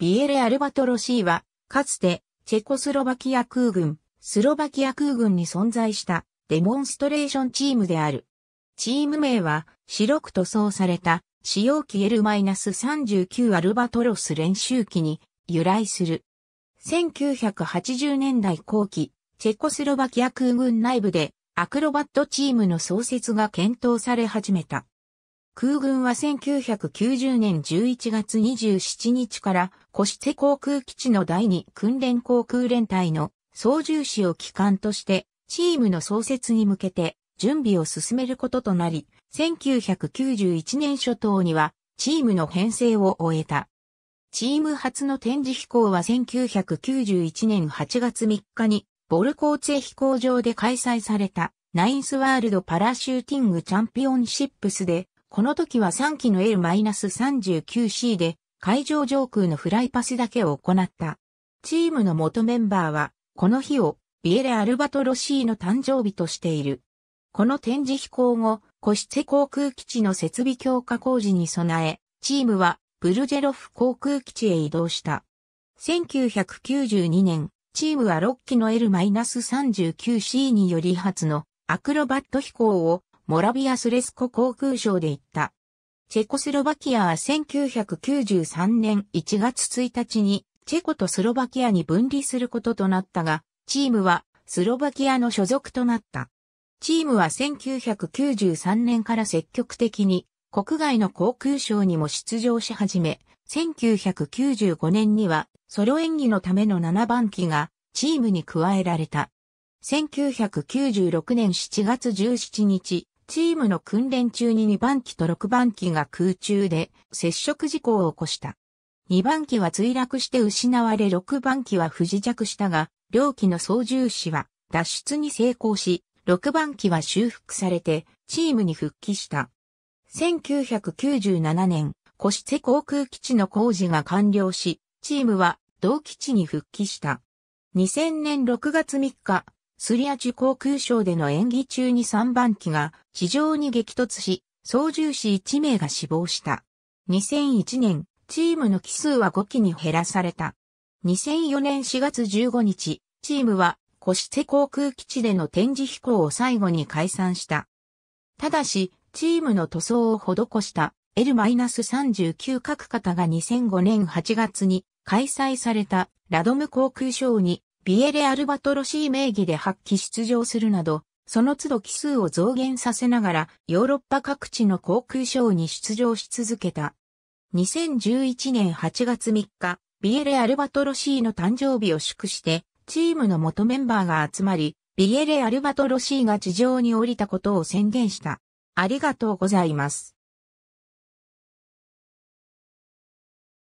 ビエレ・アルバトロ C は、かつて、チェコスロバキア空軍、スロバキア空軍に存在したデモンストレーションチームである。チーム名は、白く塗装された、使用機 L-39 アルバトロス練習機に由来する。1980年代後期、チェコスロバキア空軍内部でアクロバットチームの創設が検討され始めた。空軍は1990年11月27日から、コシツェ航空基地の第2訓練航空連隊の操縦士を機関として、チームの創設に向けて準備を進めることとなり、1991年初頭にはチームの編成を終えた。チーム初の展示飛行は1991年8月3日に、ボルコーツェ飛行場で開催された、ナインスワールドパラシューティングチャンピオンシップスでこの時は3機の L-39C で会場上空のフライパスだけを行った。チームの元メンバーは、この日をビエレ・アルバトロシーの誕生日としている。この展示飛行後、コシツェ航空基地の設備強化工事に備え、チームはブルジェロフ航空基地へ移動した。1992年、チームは6機の L-39C により初のアクロバット飛行をモラビアスレスコ航空省で行った。チェコスロバキアは1993年1月1日にチェコとスロバキアに分離することとなったが、チームはスロバキアの所属となった。チームは1993年から積極的に国外の航空賞にも出場し始め、1995年にはソロ演技のための7番機がチームに加えられた。1996年7月17日、チームの訓練中に2番機と6番機が空中で接触事故を起こした。2番機は墜落して失われ6番機は不時着したが、両機の操縦士は脱出に成功し、6番機は修復されてチームに復帰した。1997年、コシツ航空基地の工事が完了し、チームは同基地に復帰した。2000年6月3日、スリアチュ航空ショーでの演技中に3番機が地上に激突し、操縦士1名が死亡した。2001年、チームの機数は5機に減らされた。2004年4月15日、チームは、コシテ航空基地での展示飛行を最後に解散した。ただし、チームの塗装を施した L-39 各方が2005年8月に開催されたラドム航空ショーにピエレ・アルバトロシー名義で発揮出場するなど、その都度奇数を増減させながら、ヨーロッパ各地の航空ショーに出場し続けた。2011年8月3日、ビエレ・アルバトロシーの誕生日を祝して、チームの元メンバーが集まり、ビエレ・アルバトロシーが地上に降りたことを宣言した。ありがとうございます。